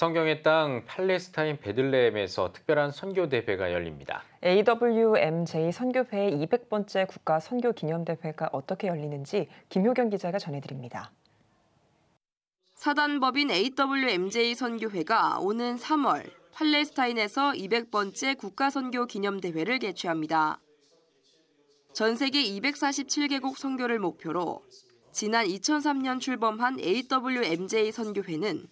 성경의 땅 팔레스타인 베들레헴에서 특별한 선교 대회가 열립니다. AWMJ 선교회의 200번째 국가 선교 기념 대회가 어떻게 열리는지 김효경 기자가 전해드립니다. 사단법인 AWMJ 선교회가 오는 3월 팔레스타인에서 200번째 국가 선교 기념 대회를 개최합니다. 전 세계 247개국 선교를 목표로 지난 2003년 출범한 AWMJ 선교회는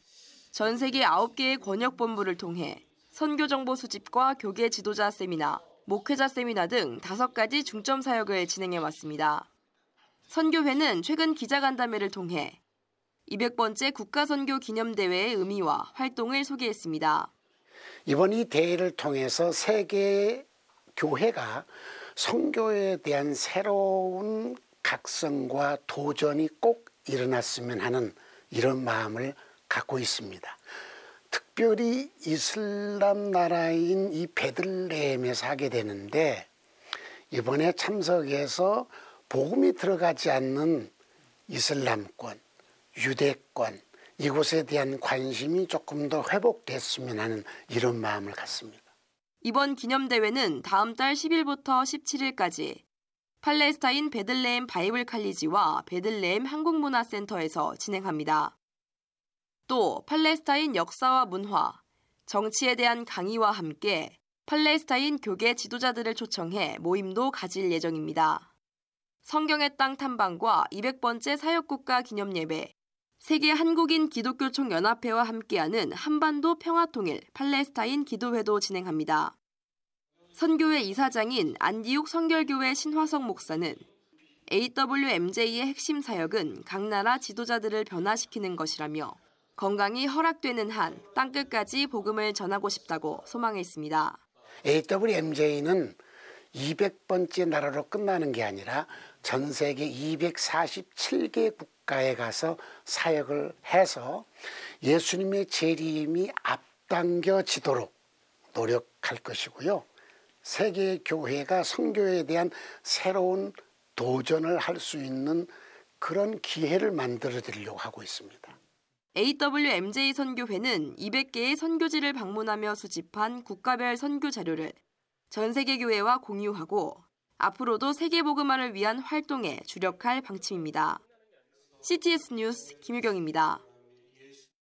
전 세계 9개의 권역본부를 통해 선교정보 수집과 교계 지도자 세미나, 목회자 세미나 등 5가지 중점 사역을 진행해왔습니다. 선교회는 최근 기자간담회를 통해 200번째 국가선교 기념대회의 의미와 활동을 소개했습니다. 이번 이 대회를 통해서 세계 교회가 선교에 대한 새로운 각성과 도전이 꼭 일어났으면 하는 이런 마음을 갖고 있습니다. 특별히 이슬람 나라인 이 베들레헴에서 하게 되는데 이번에 참석해서 복음이 들어가지 않는 이슬람권, 유대권 이곳에 대한 관심이 조금 더 회복됐으면 하는 이런 마음을 갖습니다. 이번 기념대회는 다음 달 10일부터 17일까지 팔레스타인 베들레헴 바이블 칼리지와 베들레헴 한국문화센터에서 진행합니다. 또 팔레스타인 역사와 문화, 정치에 대한 강의와 함께 팔레스타인 교계 지도자들을 초청해 모임도 가질 예정입니다. 성경의 땅 탐방과 200번째 사역국가 기념예배, 세계 한국인 기독교 총연합회와 함께하는 한반도 평화통일 팔레스타인 기도회도 진행합니다. 선교회 이사장인 안디욱선결교회 신화성 목사는 AWMJ의 핵심 사역은 각 나라 지도자들을 변화시키는 것이라며 건강이 허락되는 한 땅끝까지 복음을 전하고 싶다고 소망했습니다. AWMJ는 200번째 나라로 끝나는 게 아니라 전 세계 247개 국가에 가서 사역을 해서 예수님의 재림이 앞당겨지도록 노력할 것이고요. 세계 교회가 성교에 대한 새로운 도전을 할 수 있는 그런 기회를 만들어 드리려고 하고 있습니다. AWMJ 선교회는 200개의 선교지를 방문하며 수집한 국가별 선교 자료를 전 세계 교회와 공유하고 앞으로도 세계 복음화를 위한 활동에 주력할 방침입니다. CTS 뉴스 김유경입니다.